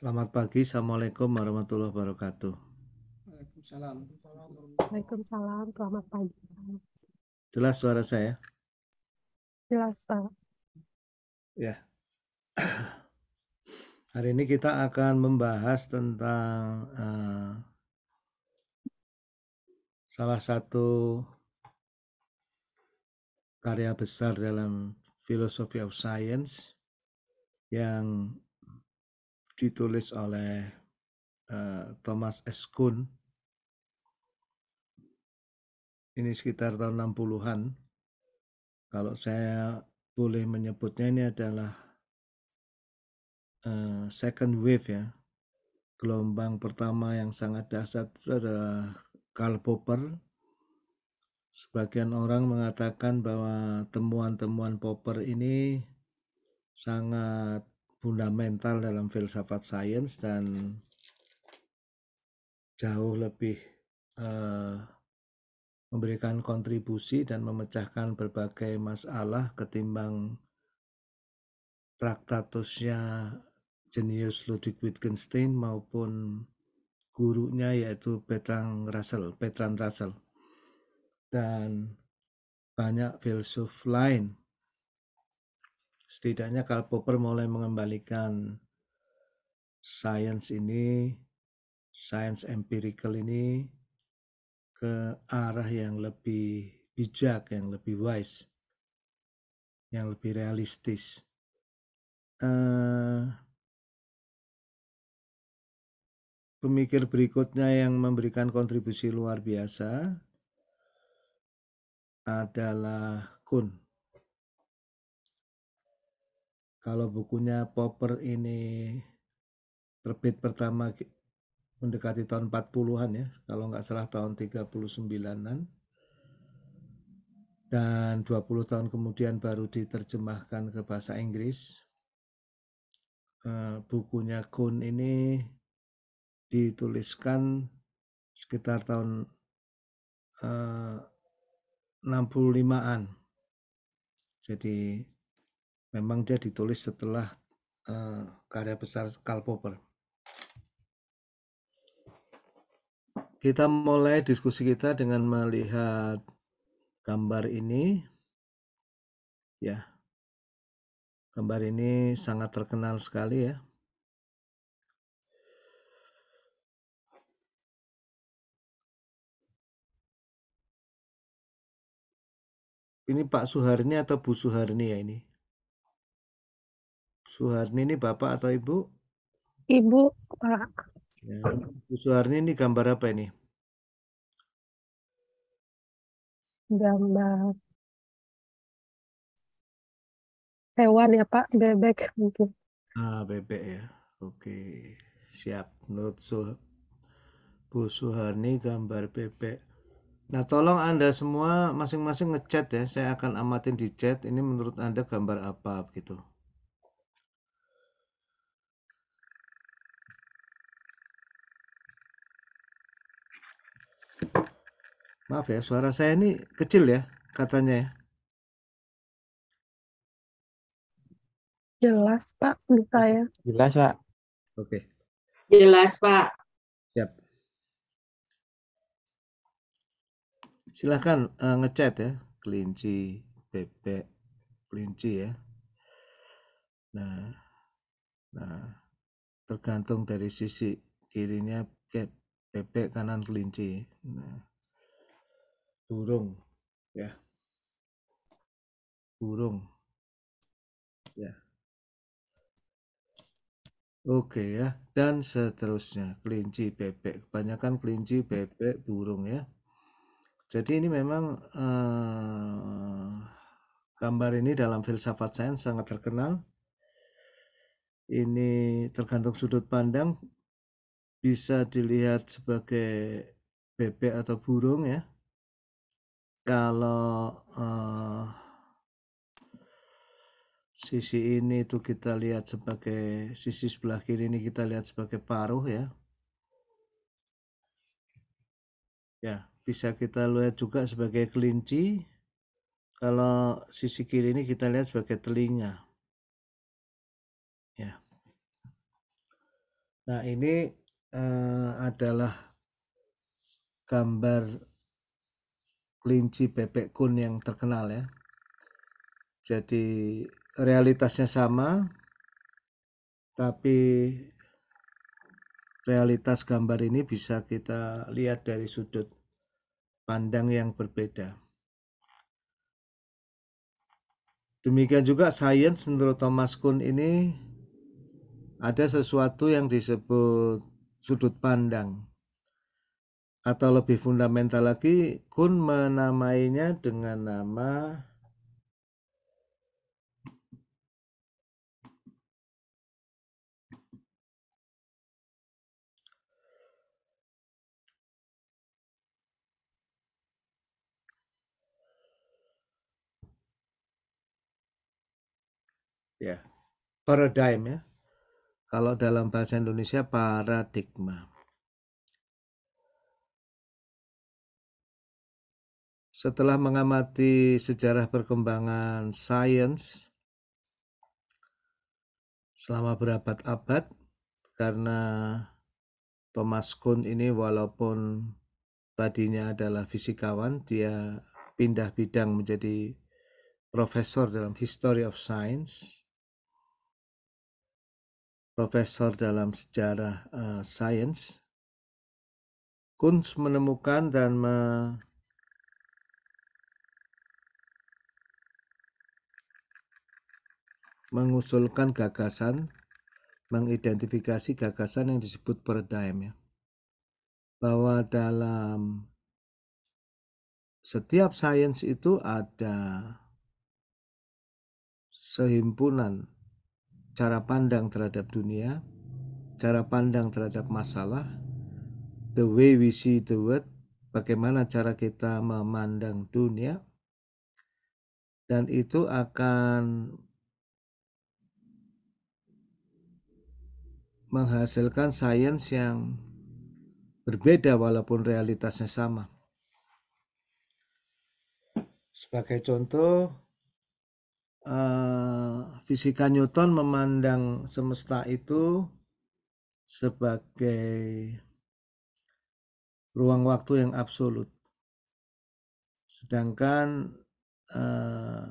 Selamat pagi, Assalamualaikum warahmatullahi wabarakatuh. Waalaikumsalam. Waalaikumsalam, selamat pagi. Jelas suara saya? Jelas, Pak. Ya. Hari ini kita akan membahas tentang uh, salah satu karya besar dalam Philosophy of Science yang ditulis oleh uh, Thomas S. Kuhn. Ini sekitar tahun 60-an. Kalau saya boleh menyebutnya ini adalah uh, second wave ya. Gelombang pertama yang sangat itu adalah Karl Popper sebagian orang mengatakan bahwa temuan-temuan Popper ini sangat fundamental dalam filsafat sains dan jauh lebih uh, memberikan kontribusi dan memecahkan berbagai masalah ketimbang traktatusnya jenius Ludwig Wittgenstein maupun gurunya yaitu Petrang Russell, petran Russell dan banyak filsuf lain. Setidaknya Karl Popper mulai mengembalikan sains ini, sains empirical ini ke arah yang lebih bijak, yang lebih wise, yang lebih realistis. Uh, pemikir berikutnya yang memberikan kontribusi luar biasa adalah kun. Kalau bukunya Popper ini terbit pertama mendekati tahun 40-an ya, kalau nggak salah tahun 39-an. Dan 20 tahun kemudian baru diterjemahkan ke bahasa Inggris. Eh, bukunya Kun ini dituliskan sekitar tahun eh, 65-an. Jadi memang dia ditulis setelah uh, karya besar Karl Popper. Kita mulai diskusi kita dengan melihat gambar ini. Ya. Gambar ini sangat terkenal sekali ya. ini Pak Suharni atau Bu Suharni ya ini? Suharni ini bapak atau ibu? Ibu, Pak. Ya. Bu Suharni ini gambar apa ini? Gambar hewan ya Pak, bebek ya, mungkin. Ah, bebek ya. Oke, siap. Menurut so. Bu Suharni gambar bebek. Nah, tolong Anda semua masing-masing ngechat ya. Saya akan amatin di chat ini menurut Anda gambar apa gitu. Maaf ya, suara saya ini kecil ya katanya ya. Jelas, Pak, bisa ya. Jelas, Pak. Oke. Jelas, Pak. Siap. silahkan uh, eh, ngecat ya kelinci bebek kelinci ya nah nah tergantung dari sisi kirinya bebek kanan kelinci nah burung ya burung ya Oke ya, dan seterusnya kelinci bebek. Kebanyakan kelinci bebek burung ya. Jadi ini memang eh, gambar ini dalam filsafat sains sangat terkenal. Ini tergantung sudut pandang bisa dilihat sebagai bebek atau burung ya. Kalau eh, sisi ini itu kita lihat sebagai sisi sebelah kiri ini kita lihat sebagai paruh ya. Ya, bisa kita lihat juga sebagai kelinci kalau sisi kiri ini kita lihat sebagai telinga ya nah ini eh, adalah gambar kelinci bebek kun yang terkenal ya jadi realitasnya sama tapi realitas gambar ini bisa kita lihat dari sudut pandang yang berbeda. Demikian juga sains menurut Thomas Kuhn ini ada sesuatu yang disebut sudut pandang. Atau lebih fundamental lagi, Kuhn menamainya dengan nama ya paradigm ya kalau dalam bahasa Indonesia paradigma setelah mengamati sejarah perkembangan sains selama berabad-abad karena Thomas Kuhn ini walaupun tadinya adalah fisikawan dia pindah bidang menjadi profesor dalam history of science profesor dalam sejarah uh, sains, Kunz menemukan dan me mengusulkan gagasan, mengidentifikasi gagasan yang disebut paradigm ya. Bahwa dalam setiap sains itu ada sehimpunan cara pandang terhadap dunia, cara pandang terhadap masalah, the way we see the world, bagaimana cara kita memandang dunia, dan itu akan menghasilkan sains yang berbeda walaupun realitasnya sama. Sebagai contoh, uh, fisika Newton memandang semesta itu sebagai ruang waktu yang absolut. Sedangkan uh,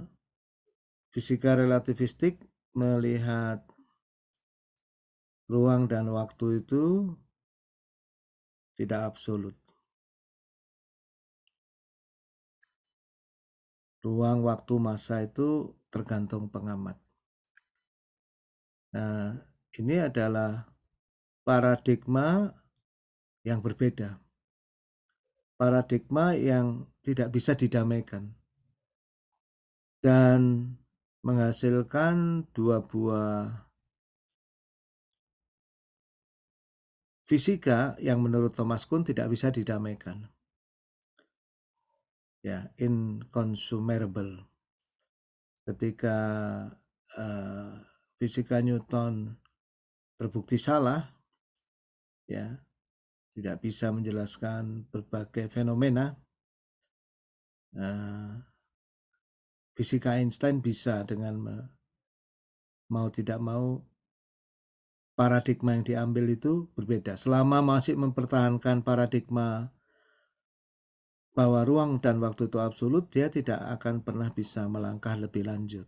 fisika relativistik melihat ruang dan waktu itu tidak absolut. Ruang, waktu, masa itu tergantung pengamat. Nah, ini adalah paradigma yang berbeda. Paradigma yang tidak bisa didamaikan. Dan menghasilkan dua buah fisika yang menurut Thomas Kuhn tidak bisa didamaikan. Ya, inconsumerable ketika uh, eh, fisika Newton terbukti salah ya tidak bisa menjelaskan berbagai fenomena uh, fisika Einstein bisa dengan mau tidak mau paradigma yang diambil itu berbeda selama masih mempertahankan paradigma bahwa ruang dan waktu itu absolut, dia tidak akan pernah bisa melangkah lebih lanjut.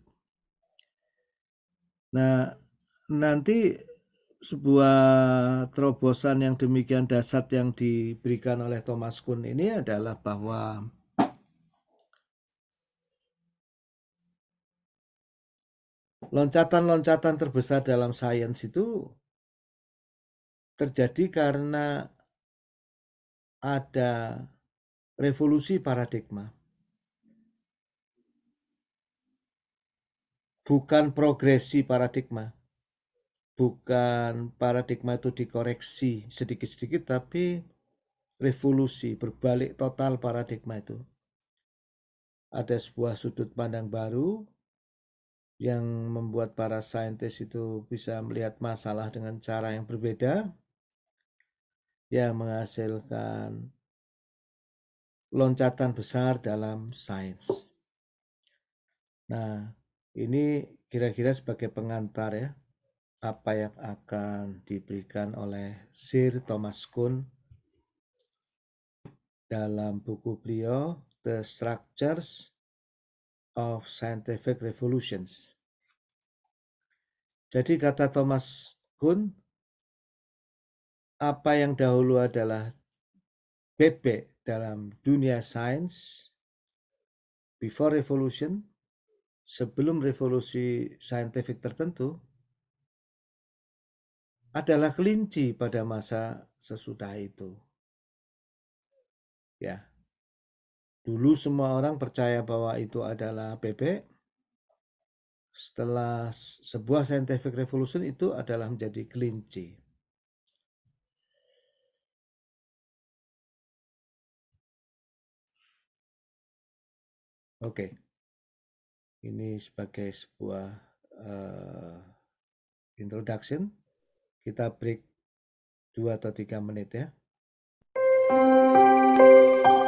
Nah, nanti sebuah terobosan yang demikian dasar yang diberikan oleh Thomas Kuhn ini adalah bahwa loncatan-loncatan terbesar dalam sains itu terjadi karena ada revolusi paradigma. Bukan progresi paradigma. Bukan paradigma itu dikoreksi sedikit-sedikit, tapi revolusi, berbalik total paradigma itu. Ada sebuah sudut pandang baru yang membuat para saintis itu bisa melihat masalah dengan cara yang berbeda, yang menghasilkan loncatan besar dalam sains. Nah, ini kira-kira sebagai pengantar ya, apa yang akan diberikan oleh Sir Thomas Kuhn dalam buku beliau The Structures of Scientific Revolutions. Jadi kata Thomas Kuhn, apa yang dahulu adalah bebek dalam dunia sains before revolution sebelum revolusi saintifik tertentu adalah kelinci pada masa sesudah itu. Ya. Dulu semua orang percaya bahwa itu adalah bebek. Setelah sebuah scientific revolution itu adalah menjadi kelinci. Oke. Ini sebagai sebuah uh, introduction. Kita break dua atau tiga menit ya. Thank you.